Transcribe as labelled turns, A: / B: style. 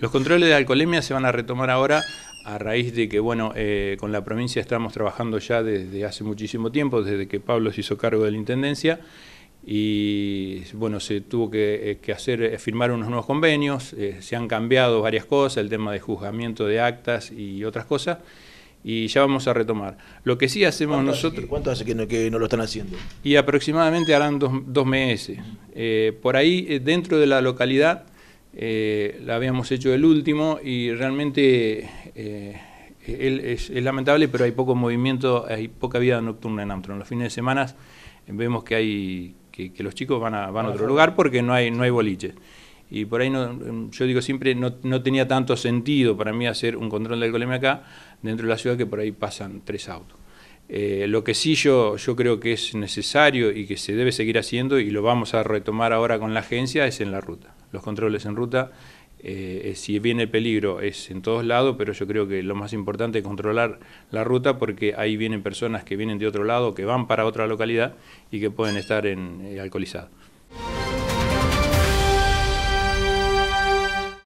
A: Los controles de alcoholemia se van a retomar ahora a raíz de que, bueno, eh, con la provincia estamos trabajando ya desde hace muchísimo tiempo, desde que Pablo se hizo cargo de la Intendencia, y bueno, se tuvo que, eh, hacer, eh, firmar unos nuevos convenios, se han cambiado varias cosas, el tema de juzgamiento de actas y otras cosas, y ya vamos a retomar. Lo que sí hacemos nosotros... ¿Cuánto hace que no, lo están haciendo? Y aproximadamente harán dos, meses. por ahí, dentro de la localidad, eh, la habíamos hecho el último y realmente eh, es, lamentable, pero hay poco movimiento, hay poca vida nocturna en Amtron, Los fines de semana eh, vemos que hay que, los chicos van a, van a otro lugar porque no hay, no hay boliches. Y por ahí yo digo siempre, no, tenía tanto sentido para mí hacer un control de alcoholemia acá, dentro de la ciudad que por ahí pasan tres autos. lo que sí yo, yo creo que es necesario y que se debe seguir haciendo y lo vamos a retomar ahora con la agencia es en la ruta los controles en ruta. Eh, eh, si viene peligro es en todos lados, pero yo creo que lo más importante es controlar la ruta porque ahí vienen personas que vienen de otro lado, que van para otra localidad y que pueden estar en, eh,